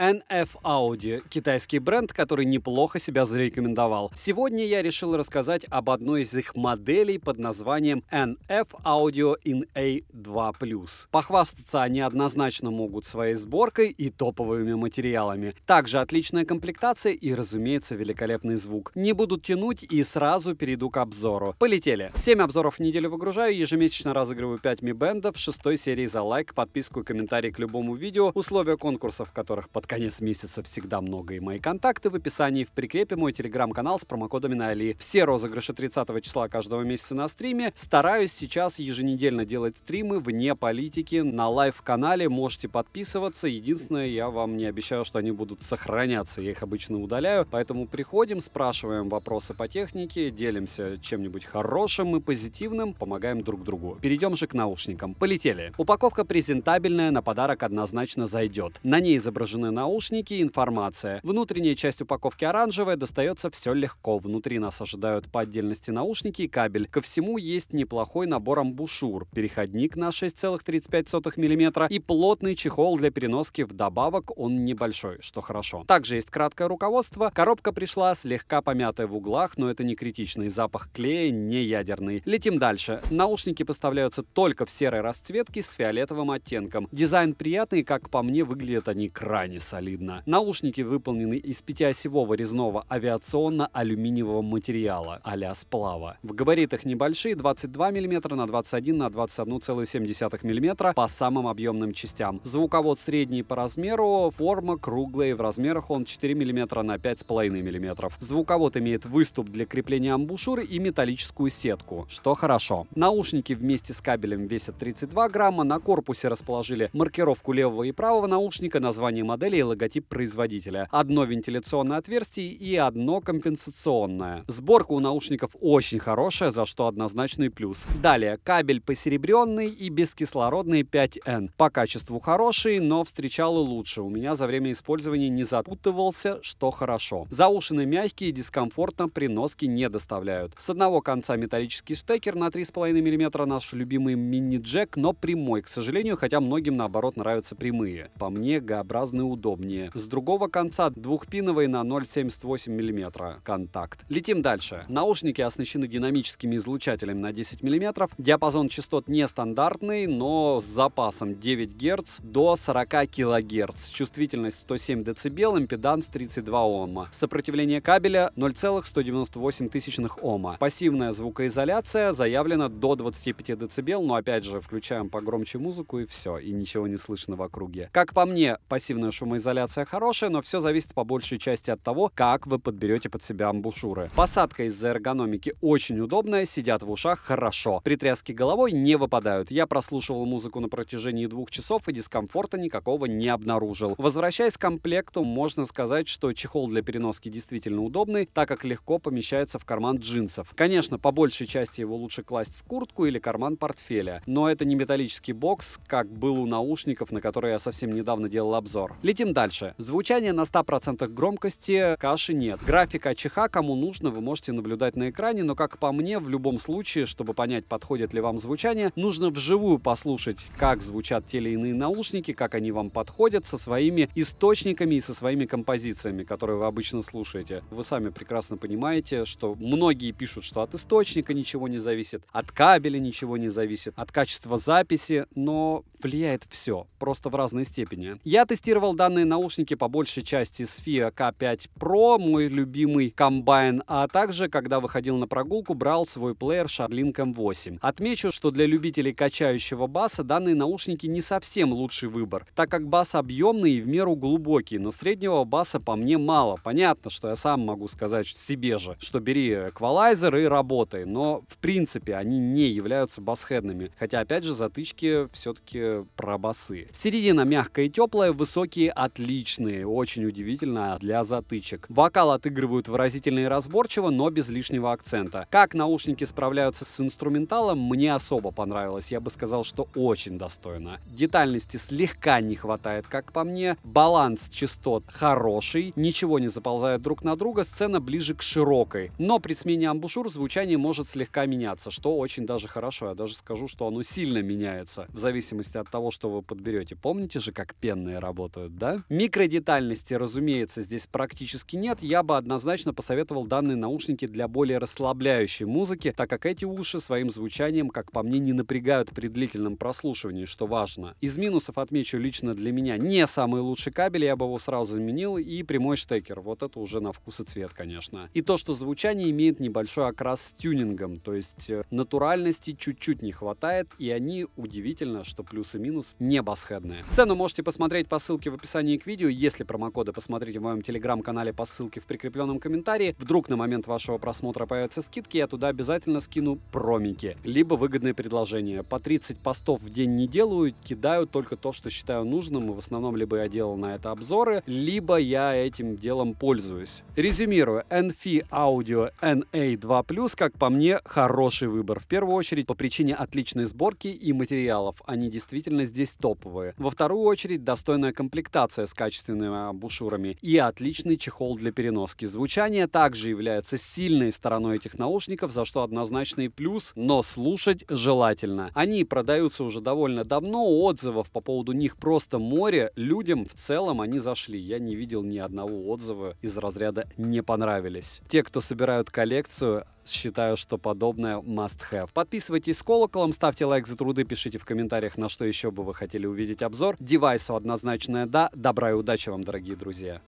NF Audi, китайский бренд, который неплохо себя зарекомендовал. Сегодня я решил рассказать об одной из их моделей под названием NF Audio in A2+. Похвастаться они однозначно могут своей сборкой и топовыми материалами. Также отличная комплектация и, разумеется, великолепный звук. Не буду тянуть и сразу перейду к обзору. Полетели! 7 обзоров в неделю выгружаю, ежемесячно разыгрываю 5 ми-бендов, 6 серии за лайк, подписку и комментарий к любому видео, условия конкурсов, в которых под конец месяца всегда много и мои контакты в описании, в прикрепе мой телеграм-канал с промокодами на Али. Все розыгрыши 30 числа каждого месяца на стриме. Стараюсь сейчас еженедельно делать стримы вне политики на лайв-канале. Можете подписываться. Единственное, я вам не обещаю, что они будут сохраняться. Я их обычно удаляю. Поэтому приходим, спрашиваем вопросы по технике, делимся чем-нибудь хорошим и позитивным, помогаем друг другу. Перейдем же к наушникам. Полетели. Упаковка презентабельная, на подарок однозначно зайдет. На ней изображены наушники, информация. Внутренняя часть упаковки оранжевая, достается все легко. Внутри нас ожидают по отдельности наушники и кабель. Ко всему есть неплохой набор амбушюр, переходник на 6,35 мм и плотный чехол для переноски. Вдобавок он небольшой, что хорошо. Также есть краткое руководство. Коробка пришла слегка помятая в углах, но это не критичный запах клея, не ядерный. Летим дальше. Наушники поставляются только в серой расцветке с фиолетовым оттенком. Дизайн приятный, как по мне, выглядят они крайне солидно. Наушники выполнены из пятиосевого резного авиационно-алюминиевого материала а сплава. В габаритах небольшие 22 мм на 21 на 21,7 мм по самым объемным частям. Звуковод средний по размеру, форма круглая, в размерах он 4 мм на 5,5 мм. Звуковод имеет выступ для крепления амбушюры и металлическую сетку, что хорошо. Наушники вместе с кабелем весят 32 грамма, на корпусе расположили маркировку левого и правого наушника, название модели изделий логотип производителя. Одно вентиляционное отверстие и одно компенсационное. Сборка у наушников очень хорошая, за что однозначный плюс. Далее, кабель посеребренный и бескислородный 5N. По качеству хороший, но встречал и лучше. У меня за время использования не запутывался, что хорошо. Заушины мягкие, дискомфортно при носке не доставляют. С одного конца металлический штекер на 3,5 мм, наш любимый мини-джек, но прямой, к сожалению, хотя многим наоборот нравятся прямые. По мне, Г-образный удобный удобнее. С другого конца двухпиновый на 0,78 мм контакт. Летим дальше. Наушники оснащены динамическими излучателями на 10 мм. Диапазон частот нестандартный, но с запасом 9 Гц до 40 кГц. Чувствительность 107 дБ, импеданс 32 ома, Сопротивление кабеля 0,198 тысячных Ома. Пассивная звукоизоляция заявлена до 25 дБ, но опять же включаем погромче музыку и все, и ничего не слышно в округе. Как по мне, пассивная шум шумоизоляция хорошая, но все зависит по большей части от того, как вы подберете под себя амбушюры. Посадка из-за эргономики очень удобная, сидят в ушах хорошо. При тряске головой не выпадают. Я прослушивал музыку на протяжении двух часов и дискомфорта никакого не обнаружил. Возвращаясь к комплекту, можно сказать, что чехол для переноски действительно удобный, так как легко помещается в карман джинсов. Конечно, по большей части его лучше класть в куртку или карман портфеля, но это не металлический бокс, как был у наушников, на которые я совсем недавно делал обзор. Летим дальше. Звучание на 100% громкости, каши нет. Графика чиха кому нужно, вы можете наблюдать на экране, но как по мне, в любом случае, чтобы понять, подходит ли вам звучание, нужно вживую послушать, как звучат те или иные наушники, как они вам подходят со своими источниками и со своими композициями, которые вы обычно слушаете. Вы сами прекрасно понимаете, что многие пишут, что от источника ничего не зависит, от кабеля ничего не зависит, от качества записи, но влияет все, просто в разной степени. Я тестировал данный Данные наушники по большей части Sphere K5 Pro, мой любимый комбайн, а также, когда выходил на прогулку, брал свой плеер Sharlink M8. Отмечу, что для любителей качающего баса данные наушники не совсем лучший выбор, так как бас объемный и в меру глубокий, но среднего баса по мне мало. Понятно, что я сам могу сказать себе же, что бери эквалайзер и работай, но в принципе они не являются басхедными, хотя опять же затычки все-таки про басы. Середина мягкая и теплая, высокие отличные, очень удивительно для затычек. Вокал отыгрывают выразительно и разборчиво, но без лишнего акцента. Как наушники справляются с инструменталом, мне особо понравилось. Я бы сказал, что очень достойно. Детальности слегка не хватает, как по мне. Баланс частот хороший, ничего не заползает друг на друга, сцена ближе к широкой. Но при смене амбушюр звучание может слегка меняться, что очень даже хорошо. Я даже скажу, что оно сильно меняется в зависимости от того, что вы подберете. Помните же, как пенные работают, да? да? Микродетальности, разумеется, здесь практически нет. Я бы однозначно посоветовал данные наушники для более расслабляющей музыки, так как эти уши своим звучанием, как по мне, не напрягают при длительном прослушивании, что важно. Из минусов отмечу лично для меня не самый лучший кабель, я бы его сразу заменил, и прямой штекер. Вот это уже на вкус и цвет, конечно. И то, что звучание имеет небольшой окрас с тюнингом, то есть э, натуральности чуть-чуть не хватает, и они, удивительно, что плюс и минус, не басхедные. Цену можете посмотреть по ссылке в описании описании к видео. Если промокоды посмотрите в моем телеграм-канале по ссылке в прикрепленном комментарии, вдруг на момент вашего просмотра появятся скидки, я туда обязательно скину промики, либо выгодные предложения. По 30 постов в день не делаю, кидаю только то, что считаю нужным, в основном либо я делал на это обзоры, либо я этим делом пользуюсь. Резюмирую, NFI Audio NA2+, как по мне, хороший выбор. В первую очередь по причине отличной сборки и материалов, они действительно здесь топовые. Во вторую очередь достойная комплектация, презентация с качественными бушурами и отличный чехол для переноски. Звучание также является сильной стороной этих наушников, за что однозначный плюс, но слушать желательно. Они продаются уже довольно давно, отзывов по поводу них просто море, людям в целом они зашли. Я не видел ни одного отзыва из разряда «не понравились». Те, кто собирают коллекцию, считаю, что подобное must have. Подписывайтесь с колоколом, ставьте лайк за труды, пишите в комментариях, на что еще бы вы хотели увидеть обзор. Девайсу однозначное да. Добра и удачи вам, дорогие друзья.